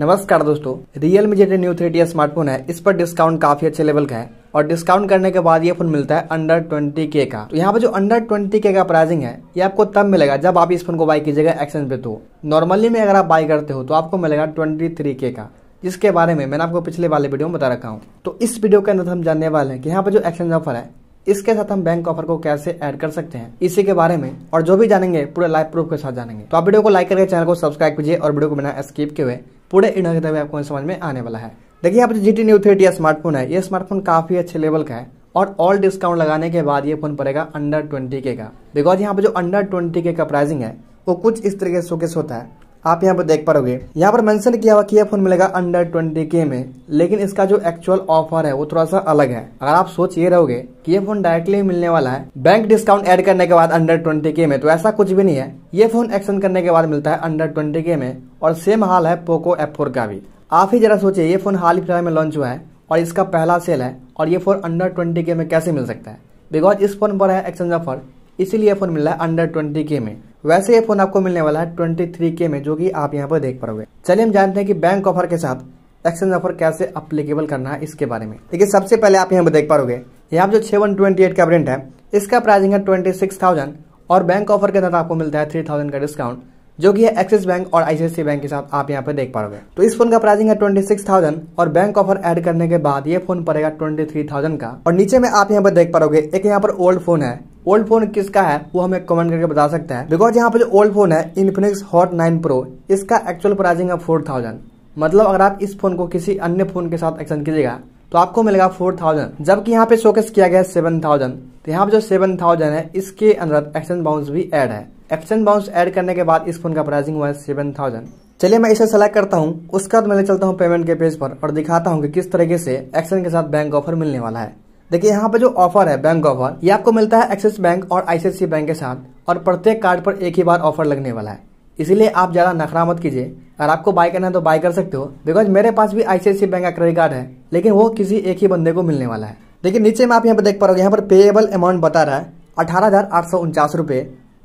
नमस्कार दोस्तों Realme जेटे न्यू थ्री स्मार्टफोन है इस पर डिस्काउंट काफी अच्छे लेवल का है और डिस्काउंट करने के बाद ये फोन मिलता है अंडर ट्वेंटी के का तो यहाँ पर जो अंडर ट्वेंटी के का प्राइसिंग है ये आपको तब मिलेगा जब आप इस फोन को बाई कीजिएगा एक्सचेंज पे तो नॉर्मली में अगर आप बाई करते हो तो आपको मिलेगा ट्वेंटी थ्री के का जिसके बारे में मैंने आपको पिछले वाले वीडियो में बता रखा हूँ तो इस वीडियो के अंदर हम जानने वाले हैं कि यहाँ पर जो एक्सचेंज ऑफर है इसके साथ हम बैंक ऑफर को कैसे ऐड कर सकते हैं इसी के बारे में और जो भी जानेंगे पूरे लाइव प्रूफ के साथ जानेंगे तो आप वीडियो को लाइक करके चैनल को सब्सक्राइब कीजिए और वीडियो को बिना स्किप किए हुए पूरे इन्हें आपको समझ में आने वाला है देखिए आप जो G T Neo three T smartphone है ये स्मार्टफोन काफी अच्छे लेवल का है और ऑल डिस्काउंट लगाने के बाद ये फोन पड़ेगा अंडर ट्वेंटी के का बिकॉज यहाँ पे जो अंडर ट्वेंटी के का प्राइसिंग है वो कुछ इस तरीके से शोकेस होता है आप यहाँ पर देख पाओगे यहाँ पर मेंशन किया हुआ कि यह फोन मिलेगा अंडर ट्वेंटी के में लेकिन इसका जो एक्चुअल ऑफर है वो थोड़ा सा अलग है अगर आप सोच ये रहोगे कि ये फोन डायरेक्टली मिलने वाला है बैंक डिस्काउंट ऐड करने के बाद अंडर ट्वेंटी के में तो ऐसा कुछ भी नहीं है ये फोन एक्सचेंज करने के बाद मिलता है अंडर ट्वेंटी के में और सेम हाल है पोको एफ फोर का भी आप ही जरा सोचिए ये फोन हाल ही फिलहाल में लॉन्च हुआ है और इसका पहला सेल है और ये फोन अंडर ट्वेंटी के में कैसे मिल सकता है बिकॉज इस फोन पर है एक्सचेंज ऑफर इसीलिए फोन मिल रहा है अंडर ट्वेंटी के में वैसे ये फोन आपको मिलने वाला है ट्वेंटी थ्री के में जो कि आप यहाँ पर देख पाओगे चलिए हम जानते हैं कि बैंक ऑफर के साथ एक्सचेंज ऑफर कैसे अप्लीकेबल करना है इसके बारे में देखिए सबसे पहले आप यहाँ पर देख पाओगे यहाँ जो छे वन ट्वेंटी एट का ब्रेंट है इसका प्राइसिंग है ट्वेंटी सिक्स थाउजेंड और बैंक ऑफर के तहत आपको मिलता है थ्री थाउजेंड का डिस्काउंट जो कि है एक्सिस बैंक और आईसीआईसी बैंक के साथ आप यहाँ पर देख पाओगे तो इस फोन का प्राइसिंग है ट्वेंटी सिक्स थाउजेंड और बैंक ऑफर ऐड करने के बाद ये फोन पड़ेगा ट्वेंटी थ्री थाउजेंड का और नीचे में आप यहाँ पर देख पाओगे एक यहाँ पर ओल्ड फोन है ओल्ड फोन किसका है वो हमें कमेंट करके बता सकते हैं बिकॉज यहाँ पर जो ओल्ड फोन है इन्फिनिक्स हॉट नाइन प्रो इसका एक्चुअल प्राइसिंग है फोर थाउजेंड मतलब अगर आप इस फोन को किसी अन्य फोन के साथ एक्सचेंज कीजिएगा तो आपको मिलेगा फोर थाउजेंड जबकि यहाँ पे शोकेस किया गया सेवन थाउजेंड तो यहाँ पर जो सेवन थाउजेंड है इसके अंदर एक्सचेंज बाउंस भी ऐड है एक्सचेंज बाउंस ऐड करने के बाद इस फोन का प्राइसिंग हुआ है सेवन थाउजेंड चलिए मैं इसे सेलेक्ट करता हूँ उसके बाद मैं चलता हूँ पेमेंट के पेज पर और दिखाता हूँ कि किस तरीके से एक्सचेंज के साथ बैंक ऑफर मिलने वाला है देखिए यहाँ पे जो ऑफर है बैंक ऑफर ये आपको मिलता है एक्सिस बैंक और आईसीआईसी बैंक के साथ और प्रत्येक कार्ड पर एक ही बार ऑफर लगने वाला है इसीलिए आप ज़्यादा नखरा मत कीजिए अगर आपको बाय करना है तो बाय कर सकते हो बिकॉज मेरे पास भी आईसीआईसी बैंक का क्रेडिट कार्ड है लेकिन वो किसी एक ही बंदे को मिलने वाला है देखिए नीचे में आप यहाँ पर देख पा रहे यहाँ पर पेएबल अमाउंट बता रहा है अठारह हज़ार आठ सौ उनचास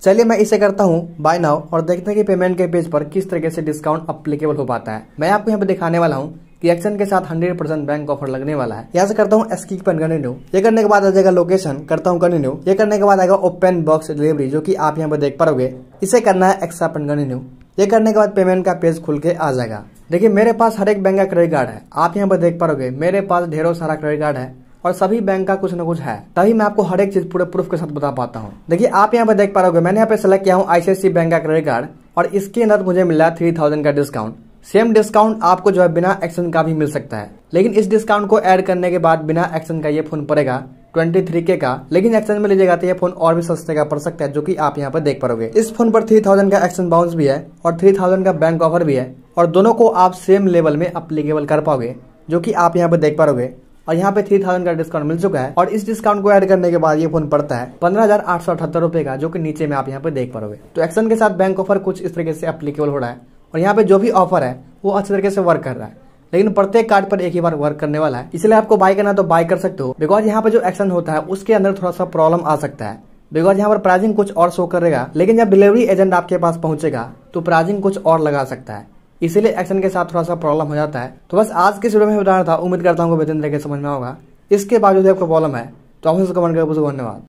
चलिए मैं इसे करता हूँ बाय नाउ और देखते हैं कि पेमेंट के पेज पर किस तरीके से डिस्काउंट अप्लीकेबल हो पाता है मैं आपको यहाँ पे दिखाने वाला हूँ कि एक्शन के साथ 100 परसेंट बैंक ऑफर लगने वाला है यहाँ से करता हूँ एसकी पर कंटिन्यू ये करने के बाद आ जाएगा लोकेशन करता हूँ कंटिन्यू ये करने के बाद आएगा ओपन बॉक्स डिलीवरी जो की आप यहाँ पर देख पाओगे इसे करना है एक्स्ट्रा पर कंटिन्यू ये करने के बाद पेमेंट का पेज खुल के आ जाएगा देखिए मेरे पास हर एक बैंक का क्रेडिट कार्ड है आप यहाँ पर देख पाओगे मेरे पास ढेरों सारा क्रेडिट कार्ड है और सभी बैंक का कुछ ना कुछ है तभी मैं आपको हर एक चीज पूरे प्रूफ के साथ बता पाता हूँ देखिए आप यहाँ पे देख पा रहे मैंने यहाँ पे सेलेक्ट किया हूँ आईसीआईसी बैंक का क्रेडिट कार्ड और इसके अंदर मुझे मिला थ्री थाउजेंड का डिस्काउंट सेम डिस्काउंट आपको जो है बिना एक्शन का भी मिल सकता है लेकिन इस डिस्काउंट को एड करने के बाद बिना एक्शन का ये फोन पड़ेगा 23 के का लेकिन एक्सचेंज में लीजिएगा तो ये फोन और भी सस्ते का पड़ सकता है जो कि आप यहाँ पर देख पाओगे इस फोन पर 3000 का एक्शन बाउंस भी है और 3000 का बैंक ऑफर भी है और दोनों को आप सेम लेवल में अप्लीकेबल कर पाओगे जो कि आप यहाँ पर देख पाओगे और यहाँ पे थ्री थाउजेंड का डिस्काउंट मिल चुका है और इस डिस्काउंट को ऐड करने के बाद ये फोन पड़ता है पंद्रह हजार आठ सौ अठहत्तर रुपए का जो कि नीचे में आप यहाँ पे देख पा रहे तो एक्शन के साथ बैंक ऑफर कुछ इस तरीके से अप्लीकेबल हो रहा है और यहाँ पे जो भी ऑफर है वो अच्छे तरीके से वर्क कर रहा है लेकिन प्रत्येक कार्ड पर एक ही बार वर्क करने वाला है इसलिए आपको बाय करना तो बाय कर सकते हो बिकॉज यहाँ पे जो एक्शन होता है उसके अंदर थोड़ा सा प्रॉब्लम आ सकता है बिकॉज यहाँ पर प्राइजिंग कुछ और शो करेगा लेकिन जब डिलीवरी एजेंट आपके पास पहुंचेगा तो प्राइजिंग कुछ और लगा सकता है इसीलिए एक्शन के साथ थोड़ा सा प्रॉब्लम हो जाता है तो बस आज के वीडियो में उदाहरण था उम्मीद करता हूँ विदिन तरीके समझ में होगा इसके बावजूद आपको प्रॉब्लम है तो आप कमेंट करके धन्यवाद